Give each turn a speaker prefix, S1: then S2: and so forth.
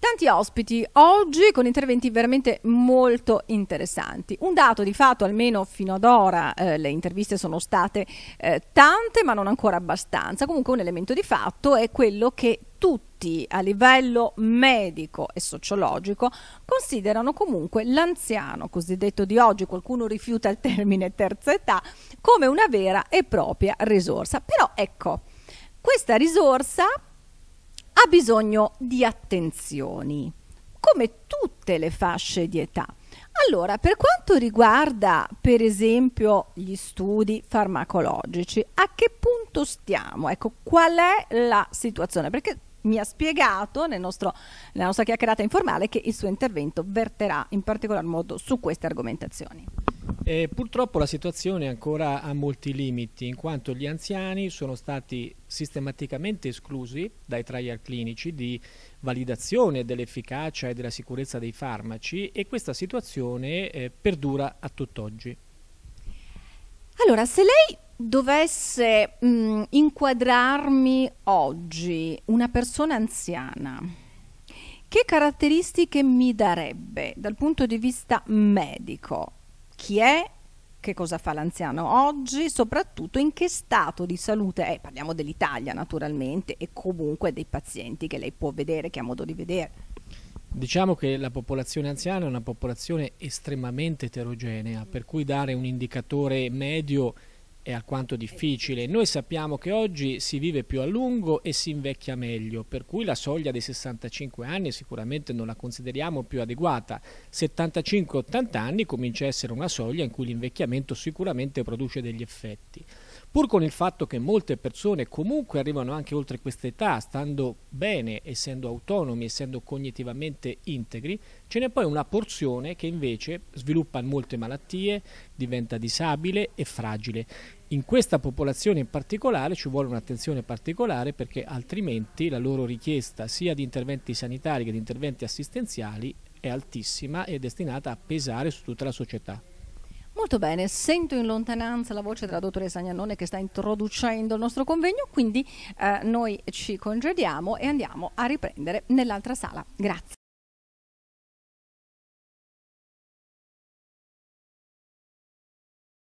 S1: Tanti ospiti oggi
S2: con interventi veramente molto interessanti. Un dato di fatto, almeno fino ad ora, eh, le interviste sono state eh, tante ma non ancora abbastanza. Comunque un elemento di fatto è quello che tutti a livello medico e sociologico considerano comunque l'anziano cosiddetto di oggi, qualcuno rifiuta il termine terza età, come una vera e propria risorsa. Però ecco, questa risorsa bisogno di attenzioni, come tutte le fasce di età. Allora, per quanto riguarda per esempio gli studi farmacologici, a che punto stiamo? Ecco, qual è la situazione? Perché mi ha spiegato nel nostro, nella nostra chiacchierata informale che il suo intervento verterà in particolar modo su queste argomentazioni.
S1: Eh, purtroppo la situazione ancora ha molti limiti, in quanto gli anziani sono stati sistematicamente esclusi dai trial clinici di validazione dell'efficacia e della sicurezza dei farmaci e questa situazione eh, perdura a tutt'oggi.
S2: Allora, se lei dovesse mh, mm, inquadrarmi oggi una persona anziana, che caratteristiche mi darebbe dal punto di vista medico? chi è, che cosa fa l'anziano oggi, soprattutto in che stato di salute è. Parliamo dell'Italia naturalmente e comunque dei pazienti che lei può vedere, che ha modo di vedere.
S1: Diciamo che la popolazione anziana è una popolazione estremamente eterogenea, per cui dare un indicatore medio è alquanto difficile. Noi sappiamo che oggi si vive più a lungo e si invecchia meglio, per cui la soglia dei 65 anni sicuramente non la consideriamo più adeguata. 75-80 anni comincia a essere una soglia in cui l'invecchiamento sicuramente produce degli effetti. Pur con il fatto che molte persone comunque arrivano anche oltre questa età, stando bene, essendo autonomi, essendo cognitivamente integri, ce n'è poi una porzione che invece sviluppa molte malattie, diventa disabile e fragile. In questa popolazione in particolare ci vuole un'attenzione particolare perché altrimenti la loro richiesta sia di interventi sanitari che di interventi assistenziali è altissima e è destinata a pesare su tutta la società.
S2: Molto bene, sento in lontananza la voce della dottoressa Agnannone che sta introducendo il nostro convegno, quindi eh, noi
S1: ci congediamo e andiamo a riprendere nell'altra sala. Grazie.